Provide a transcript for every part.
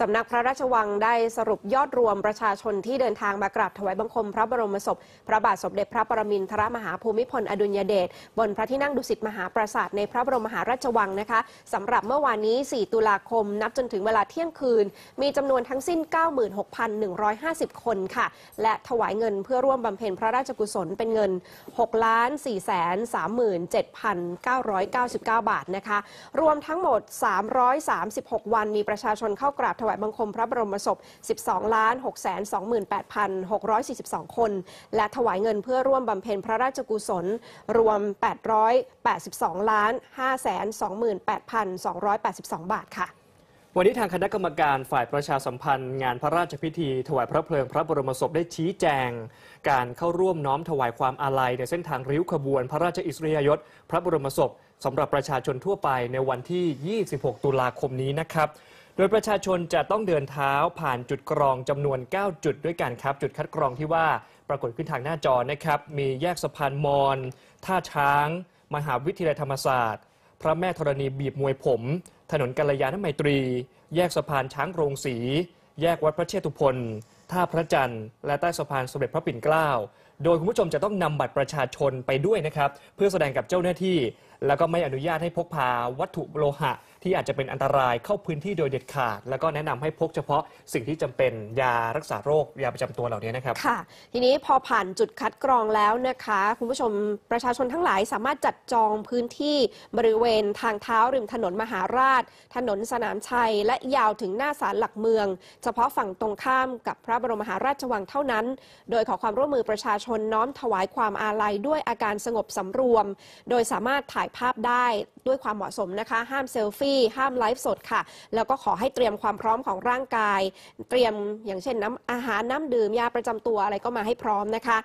สำนักพระราชวังได้สรุปยอดรวมประชาชนที่เดินทางมากราบถวายบังคมพระบรมศพพระบาทสมเด็จพระปรมินทรมหาภูมิพล อดุลยเดชบนพระที่นั่งดุสิตมหาปราสาท ในพระบรมมหาราชวังนะคะสำหรับเมื่อวานนี้ 4 ตุลาคมนับจนถึงเวลาเที่ยงคืน มีจำนวนทั้งสิ้น 96,150 คนค่ะ และถวายเงินเพื่อร่วมบำเพ็ญพระราชกุศลเป็นเงิน 6 4 3 7 9 9 9 บาทนะคะรวมทั้งหมด 336 วันมีประชาชนเข้ากราบถวายบังคมพระบรมศพ 12ล้าน6 2 8 6 4 2 คน และถวายเงินเพื่อร่วมบำเพ็ญพระราชกุศลรวม 882ล้าน5 2 8 282 บาทค่ะ วันนี้ทางคณะกรรมการฝ่ายประชาสัมพันธ์ งานพระราชพิธีถวายพระเพลิงพระบรมศพได้ชี้แจง การเข้าร่วมน้อมถวายความอาลัย ในเส้นทางริ้วขบวนพระราชอิสริยยศพระบรมศพสำหรับประชาชนทั่วไปในวันที่ 26 ตุลาคมนี้นะครับดยประชาชนจะต้องเดินเท้าผ่านจุดกรองจำนวน 9 จุดด้วยกันครับจุดคัดกรองที่ว่าปรากฏขึ้นทางหน้าจอนะครับ มีแยกสะพานมอน ท่าช้าง มหาวิทยาลัยธรรมศาสตร์ พระแม่ธรณีบีบมวยผม ถนนกัลยาณไมตรี แยกสะพานช้างโรงสี แยกวัดพระเชตุพนท่าพระจันทร์ และใต้สะพานสมเด็จพระปิ่นเกล้าโดยคุณผู้ชมจะต้องนำบัตรประชาชนไปด้วยนะครับ เพื่อแสดงกับเจ้าหน้าที่ แล้วก็ไม่อนุญาตให้พกพาวัตถุโลหะ ที่อาจจะเป็นอันตรายเข้าพื้นที่โดยเด็ดขาดแล้วก็แนะนำให้พกเฉพาะสิ่งที่จำเป็นยารักษาโรคยาประจำตัวเหล่านี้นะครับค่ะ ทีนี้พอผ่านจุดคัดกรองแล้วนะคะคุณผู้ชมประชาชนทั้งหลายสามารถจัดจองพื้นที่บริเวณ ทางเท้าริมถนนมหาราชถนนสนามชัย และยาวถึงหน้าศาลหลักเมือง เฉพาะฝั่งตรงข้ามกับพระบรมมหาราชวังเท่านั้น โดยขอความร่วมมือประชาชนน้อมถวายความอาลัยด้วยอาการสงบสำรวม โดยสามารถถ่ายภาพได้ด้วยความเหมาะสมนะคะ ห้ามเซลฟี่ ห้ามไลฟ์สดค่ะ แล้วก็ขอให้เตรียมความพร้อมของร่างกาย เตรียมอย่างเช่นน้ำอาหารน้ำดื่มยาประจำตัวอะไรก็มาให้พร้อมนะคะ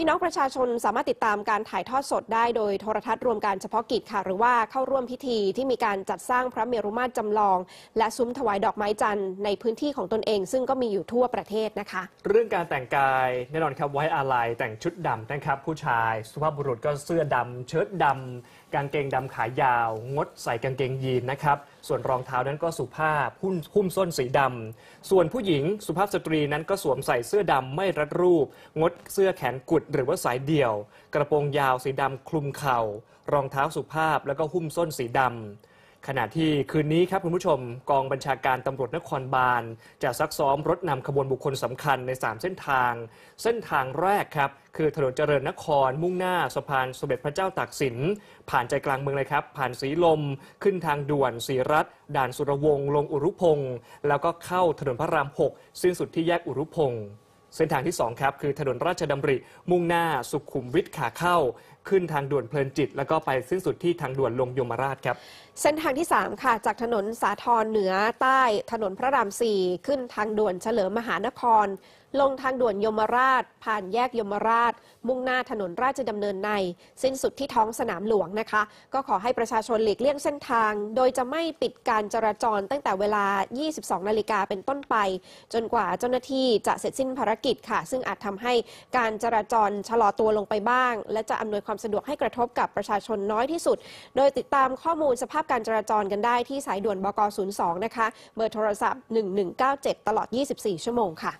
พี่น้องประชาชนสามารถติดตามการถ่ายทอดสดได้โดยโทรทัศน์รวมการเฉพาะกิจค่ะหรือว่าเข้าร่วมพิธีที่มีการจัดสร้างพระเมรุมาตรจำลองและซุ้มถวายดอกไม้จันทร์ในพื้นที่ของตนเองซึ่งก็มีอยู่ทั่วประเทศนะคะ เรื่องการแต่งกายแน่นอนครับไว้อาลัยแต่งชุดดำนะครับผู้ชาย สุภาพบุรุษก็เสื้อดำเชิ้ตดำกางเกงดำขายาว งดใส่กางเกงยีนนะครับส่วนรองเท้านั้นก็สุภาพหุ้มหุ้มส้นสีดำส่วนผู้หญิง สุภาพสตรีนั้นก็สวมใส่เสื้อดำไม่รัดรูป งดเสื้อแขนกุดหรือว่าสายเดี่ยว กระโปรงยาวสีดำคลุมเข่า รองเท้าสุภาพแล้วก็หุ้มส้นสีดำขณะที่คืนนี้ครับ คุณผู้ชมกองบัญชาการตำรวจนครบาล จะซักซ้อมรถนำขบวนบุคคลสำคัญใน 3 เส้นทาง เส้นทางแรกครับ คือถนนเจริญนครมุ่งหน้าสะพานสมเด็จพระเจ้าตากสิน ผ่านใจกลางเมืองเลยครับผ่านสีลม ขึ้นทางด่วนสีรัฐ ด่านสุรวงศ์ลงอุรุพงศ์แล้วก็เข้าถนนพระราม6สิ้นสุดที่แยกอุรุพงศ์เส้นทางที่2ครับ คือถนนราชดำริ มุ่งหน้าสุขุมวิทขาเข้าขึ้นทางด่วนเพลินจิตแล้วก็ไปสิ้นสุดที่ทางด่วนลงยมราชครับเส้นทางที่ 3 ค่ะ จากถนนสาทรเหนือใต้ ถนนพระรามสี่ขึ้นทางด่วนเฉลิมมหานคร ลงทางด่วนยมราช ผ่านแยกยมราช มุ่งหน้าถนนราชดำเนินใน สิ้นสุดที่ท้องสนามหลวงนะคะ ก็ขอให้ประชาชนหลีกเลี่ยงเส้นทาง โดยจะไม่ปิดการจราจร ตั้งแต่เวลา 22 นาฬิกาเป็นต้นไป จนกว่าเจ้าหน้าที่จะเสร็จสิ้นภารกิจค่ะ ซึ่งอาจทำให้การจราจรชะลอตัวลงไปบ้าง และจะอำนวยความความสะดวกให้กระทบกับประชาชนน้อยที่สุด โดยติดตามข้อมูลสภาพการจราจรกันได้ที่สายด่วนบก02นะคะ เบอร์โทรศัพท์ 1197 ตลอด 24 ชั่วโมงค่ะ